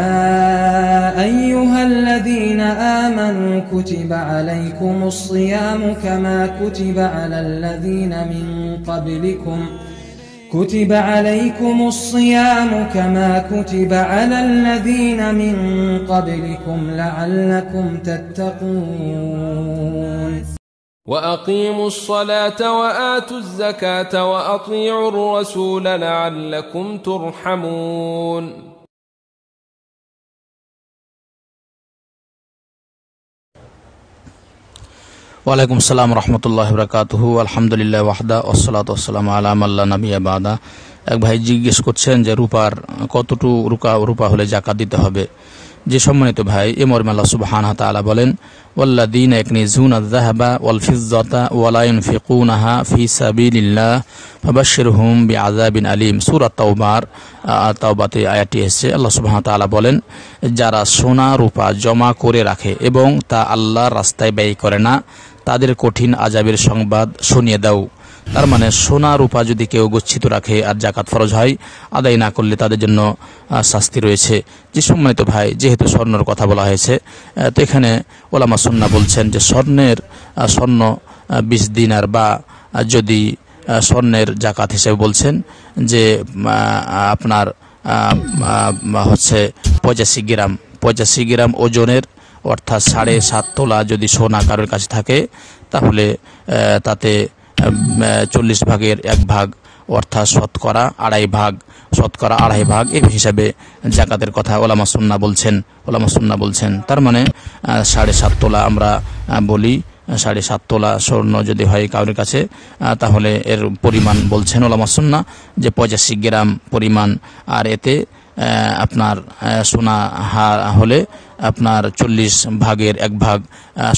يا أيها الذين آمنوا كتب عليكم الصيام كما كتب على الذين من قبلكم كتب عليكم الصيام كما كتب على الذين من قبلكم لعلكم تتقون وأقيموا الصلاة وآتوا الزكاة وأطيعوا الرسول لعلكم ترحمون ওয়ালাইকুম সালাম রহমতুল্লাহ বরকাতহু আলহামদুলিল্লাহ ওয়াহদা ওসলাত ওসালাম আলাম আল্লাহ নবিয়া বাদা এক ভাই জিজ্ঞেস করছেন যে রূপার কতটু রূপা রূপা হলে জাকাত দিতে হবে যে সম্মানিত ভাই এ মর্মে আল্লাহ সুবহান তালা বলেন ওল্লা দিন এক নিজুন আজাহাবা ওয়াল ফিজতা ওয়ালায়ন ফিকুনাহা ফি সাবিল্লাহ ফবাশির হুম বি বিন আলিম সুর আত্মাউবার তাওবাতে আয়াটি এসছে আল্লাহ সুবহান তালা বলেন যারা সোনা রূপা জমা করে রাখে এবং তা আল্লাহর রাস্তায় ব্যয় করে না তাদের কঠিন আজাবের সংবাদ শুনিয়ে দাও তার মানে সোনা রূপা যদি কেউ গচ্ছিত রাখে আর জাকাত ফরজ হয় আদায় না করলে তাদের জন্য শাস্তি রয়েছে যে সম্মানিত ভাই যেহেতু স্বর্ণর কথা বলা হয়েছে তো এখানে ওলামা সন্না বলছেন যে স্বর্ণের স্বর্ণ বিশ দিনার বা যদি স্বর্ণের জাকাত হিসেবে বলছেন যে আপনার হচ্ছে পঁচাশি গ্রাম পঁচাশি গ্রাম ওজনের অর্থাৎ সাড়ে সাত তোলা যদি সোনা কারোর কাছে থাকে তাহলে তাতে চল্লিশ ভাগের এক ভাগ অর্থাৎ শতকরা আড়াই ভাগ শতকরা আড়াই ভাগ এই হিসাবে জাকাতের কথা ওলামা সুন্না বলছেন ওলামা সুন্না বলছেন তার মানে সাড়ে সাত তোলা আমরা বলি সাড়ে সাত তোলা স্বর্ণ যদি হয় কারোর কাছে তাহলে এর পরিমাণ বলছেন ওলামা সুন্না যে পঁচাশি গ্রাম পরিমাণ আর এতে আপনার সোনা হলে আপনার চল্লিশ ভাগের এক ভাগ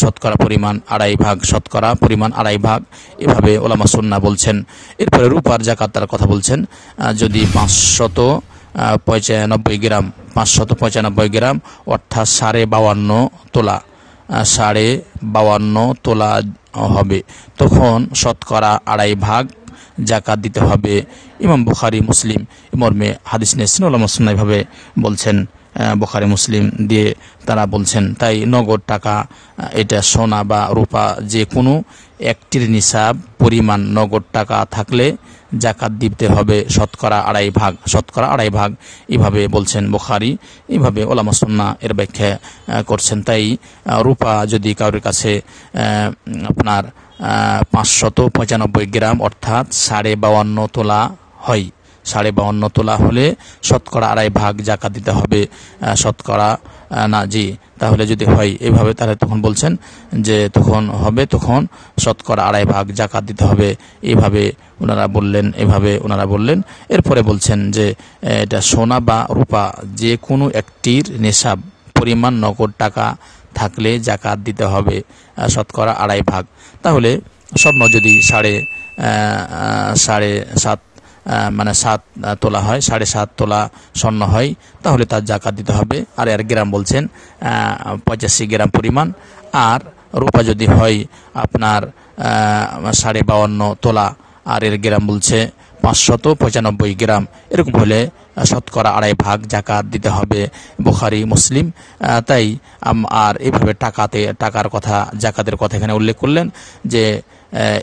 শতকরা পরিমাণ আড়াই ভাগ শতকরা পরিমাণ আড়াই ভাগ এভাবে ওলামা সুন্না বলছেন এরপরে রূপার জাকাতার কথা বলছেন যদি পাঁচশত পঁচানব্বই গ্রাম পাঁচশত পঁচানব্বই গ্রাম অর্থাৎ সাড়ে বাউান্ন তোলা সাড়ে বাউান্ন তোলা হবে তখন শতকরা আড়াই ভাগ জাকাত দিতে হবে ইমাম বুখারি মুসলিম মর্মে হাদিস নিয়েছেন ওলামসন্নাইভাবে বলছেন বোখারি মুসলিম দিয়ে তারা বলছেন তাই নগদ টাকা এটা সোনা বা রূপা যে কোনো একটির নিসাব পরিমাণ নগদ টাকা থাকলে জাকাত দিতে হবে শতকরা আড়াই ভাগ শতকরা আড়াই ভাগ এভাবে বলছেন বোখারি এভাবে ওলামাসন্না এর ব্যাখ্যা করছেন তাই রূপা যদি কারোর কাছে আপনার পাঁচশত পঁচানব্বই গ্রাম অর্থাৎ সাড়ে বাউান্ন তোলা হয় সাড়ে বাহান্ন তোলা হলে শতকরা আড়াই ভাগ জাকা দিতে হবে শতকরা না জি তাহলে যদি হয় এভাবে তাহলে তখন বলছেন যে তখন হবে তখন শতকরা আড়াই ভাগ জাকাত দিতে হবে এভাবে ওনারা বললেন এভাবে ওনারা বললেন এরপরে বলছেন যে এটা সোনা বা রূপা যে কোনো একটির নেশাব পরিমাণ নগদ টাকা থাকলে জাকাত দিতে হবে শতকরা আড়াই ভাগ তাহলে স্বপ্ন যদি সাড়ে সাড়ে সাত মানে সাত তোলা হয় সাড়ে সাত তোলা স্বর্ণ হয় তাহলে তার জাকাত দিতে হবে আর এর গ্রাম বলছেন পঁচাশি গ্রাম পরিমাণ আর রূপা যদি হয় আপনার সাড়ে বাউান্ন তোলা আর এর গ্রাম বলছে পাঁচশত পঁচানব্বই গ্রাম এরকম হলে শতকরা আড়াই ভাগ জাকাত দিতে হবে বুখারি মুসলিম তাই আর এভাবে টাকাতে টাকার কথা জাকাতের কথা এখানে উল্লেখ করলেন যে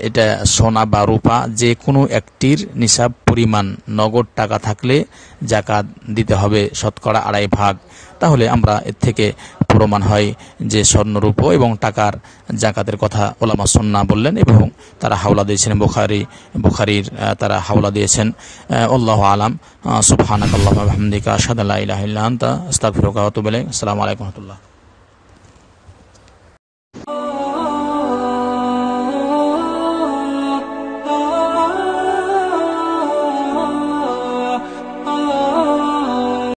এটা সোনা বা রূপা যে কোনো একটির নিসাব পরিমাণ নগদ টাকা থাকলে জাকাত দিতে হবে শতকরা আড়াই ভাগ তাহলে আমরা এর থেকে প্রমাণ হয় যে স্বর্ণরূপ এবং টাকার জাকাতের কথা ওলামা সন্না বললেন এবং তারা হাওলা দিয়েছেন বুখারি বুখারির তারা হাওলা দিয়েছেন আল্লাহ আলাম সুফহান আহমদিকা সাদাল্লাহ আসসালামু আলাইকুম রহমতুল্লাহ